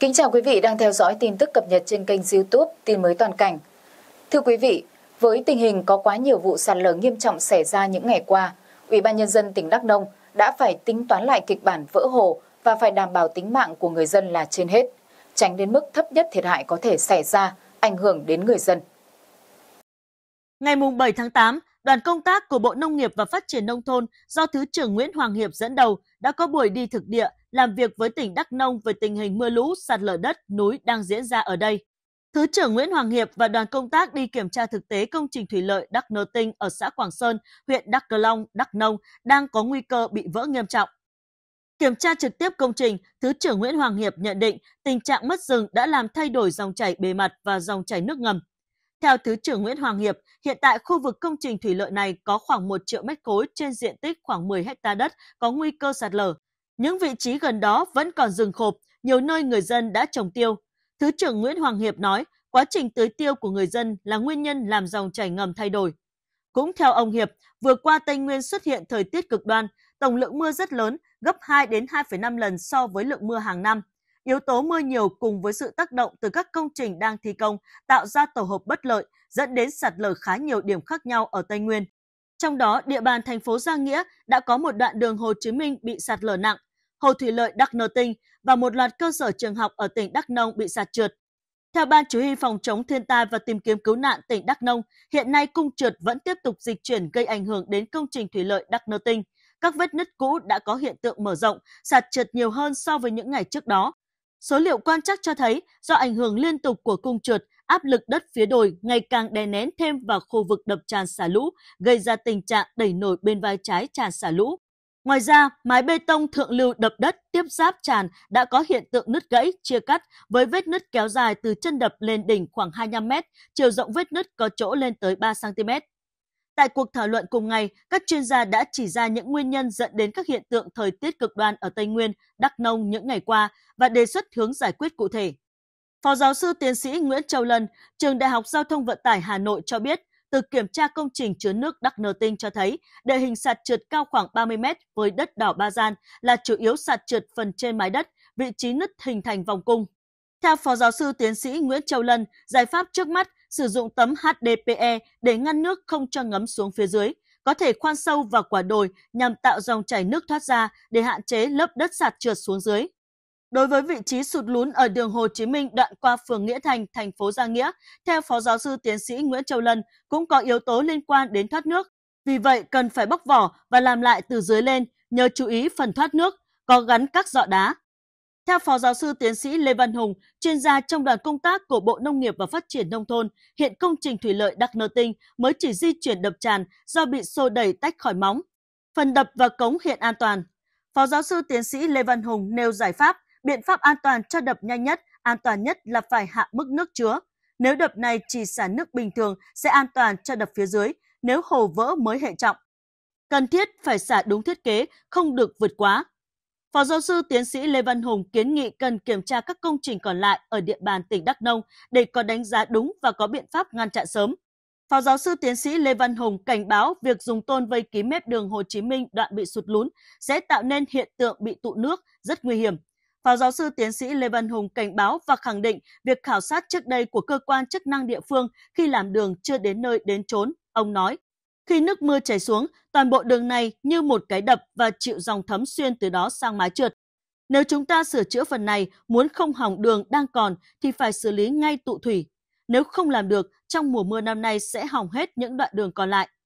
Kính chào quý vị đang theo dõi tin tức cập nhật trên kênh YouTube Tin mới toàn cảnh. Thưa quý vị, với tình hình có quá nhiều vụ sạt lở nghiêm trọng xảy ra những ngày qua, Ủy ban nhân dân tỉnh Đắk Nông đã phải tính toán lại kịch bản vỡ hồ và phải đảm bảo tính mạng của người dân là trên hết, tránh đến mức thấp nhất thiệt hại có thể xảy ra, ảnh hưởng đến người dân. Ngày 7 tháng 8, đoàn công tác của Bộ Nông nghiệp và Phát triển Nông thôn do Thứ trưởng Nguyễn Hoàng Hiệp dẫn đầu đã có buổi đi thực địa làm việc với tỉnh Đắk Nông về tình hình mưa lũ, sạt lở đất, núi đang diễn ra ở đây. Thứ trưởng Nguyễn Hoàng Hiệp và đoàn công tác đi kiểm tra thực tế công trình thủy lợi Đắk Nơ Tinh ở xã Quảng Sơn, huyện Đắk Cờ Long, Đắk Nông đang có nguy cơ bị vỡ nghiêm trọng. Kiểm tra trực tiếp công trình, Thứ trưởng Nguyễn Hoàng Hiệp nhận định tình trạng mất rừng đã làm thay đổi dòng chảy bề mặt và dòng chảy nước ngầm. Theo Thứ trưởng Nguyễn Hoàng Hiệp, hiện tại khu vực công trình thủy lợi này có khoảng 1 triệu mét khối trên diện tích khoảng 10 hecta đất có nguy cơ sạt lở. Những vị trí gần đó vẫn còn rừng khộp, nhiều nơi người dân đã trồng tiêu. Thứ trưởng Nguyễn Hoàng Hiệp nói, quá trình tưới tiêu của người dân là nguyên nhân làm dòng chảy ngầm thay đổi. Cũng theo ông Hiệp, vừa qua Tây Nguyên xuất hiện thời tiết cực đoan, tổng lượng mưa rất lớn, gấp 2 đến 2,5 lần so với lượng mưa hàng năm. Yếu tố mưa nhiều cùng với sự tác động từ các công trình đang thi công tạo ra tổ hợp bất lợi, dẫn đến sạt lở khá nhiều điểm khác nhau ở Tây Nguyên. Trong đó, địa bàn thành phố Gia Nghĩa đã có một đoạn đường Hồ Chí Minh bị sạt lở nặng, Hồ Thủy Lợi Đắk Nơ Tinh và một loạt cơ sở trường học ở tỉnh Đắk Nông bị sạt trượt. Theo Ban chủ huy Phòng chống thiên tai và tìm kiếm cứu nạn tỉnh Đắk Nông, hiện nay cung trượt vẫn tiếp tục dịch chuyển gây ảnh hưởng đến công trình thủy lợi Đắk Nơ Tinh. Các vết nứt cũ đã có hiện tượng mở rộng, sạt trượt nhiều hơn so với những ngày trước đó. Số liệu quan trắc cho thấy do ảnh hưởng liên tục của cung trượt, áp lực đất phía đồi ngày càng đè nén thêm vào khu vực đập tràn xả lũ, gây ra tình trạng đẩy nổi bên vai trái tràn xả lũ. Ngoài ra, mái bê tông thượng lưu đập đất tiếp giáp tràn đã có hiện tượng nứt gãy, chia cắt với vết nứt kéo dài từ chân đập lên đỉnh khoảng 25 m, chiều rộng vết nứt có chỗ lên tới 3 cm. Tại cuộc thảo luận cùng ngày, các chuyên gia đã chỉ ra những nguyên nhân dẫn đến các hiện tượng thời tiết cực đoan ở Tây Nguyên, Đắk Nông những ngày qua và đề xuất hướng giải quyết cụ thể. Phó giáo sư tiến sĩ Nguyễn Châu Lân, Trường Đại học Giao thông Vận tải Hà Nội cho biết, từ kiểm tra công trình chứa nước Đắk Nờ Tinh cho thấy địa hình sạt trượt cao khoảng 30 mét với đất đỏ Ba Gian là chủ yếu sạt trượt phần trên mái đất, vị trí nứt hình thành vòng cung. Theo Phó Giáo sư Tiến sĩ Nguyễn Châu Lân, giải pháp trước mắt sử dụng tấm HDPE để ngăn nước không cho ngấm xuống phía dưới, có thể khoan sâu vào quả đồi nhằm tạo dòng chảy nước thoát ra để hạn chế lớp đất sạt trượt xuống dưới. Đối với vị trí sụt lún ở đường Hồ Chí Minh đoạn qua phường Nghĩa Thành, thành phố Gia Nghĩa, theo Phó Giáo sư Tiến sĩ Nguyễn Châu Lân cũng có yếu tố liên quan đến thoát nước. Vì vậy, cần phải bóc vỏ và làm lại từ dưới lên, nhờ chú ý phần thoát nước, có gắn các dọ đá. Theo Phó Giáo sư Tiến sĩ Lê Văn Hùng, chuyên gia trong đoàn công tác của Bộ Nông nghiệp và Phát triển Nông thôn, hiện công trình thủy lợi Đắc Nơ Tinh mới chỉ di chuyển đập tràn do bị xô đẩy tách khỏi móng. Phần đập và cống hiện an toàn. Phó Giáo sư Tiến sĩ Lê Văn Hùng nêu giải pháp – Biện pháp an toàn cho đập nhanh nhất, an toàn nhất là phải hạ mức nước chứa. Nếu đập này chỉ xả nước bình thường sẽ an toàn cho đập phía dưới, nếu hồ vỡ mới hệ trọng. Cần thiết phải xả đúng thiết kế, không được vượt quá. Phó giáo sư tiến sĩ Lê Văn Hùng kiến nghị cần kiểm tra các công trình còn lại ở địa bàn tỉnh Đắk Nông để có đánh giá đúng và có biện pháp ngăn chặn sớm. Phó giáo sư tiến sĩ Lê Văn Hùng cảnh báo việc dùng tôn vây kín mép đường Hồ Chí Minh đoạn bị sụt lún sẽ tạo nên hiện tượng bị tụ nước rất nguy hiểm. Phó giáo sư tiến sĩ Lê Văn Hùng cảnh báo và khẳng định việc khảo sát trước đây của cơ quan chức năng địa phương khi làm đường chưa đến nơi đến chốn, ông nói. Khi nước mưa chảy xuống, toàn bộ đường này như một cái đập và chịu dòng thấm xuyên từ đó sang mái trượt. Nếu chúng ta sửa chữa phần này, muốn không hỏng đường đang còn thì phải xử lý ngay tụ thủy. Nếu không làm được, trong mùa mưa năm nay sẽ hỏng hết những đoạn đường còn lại.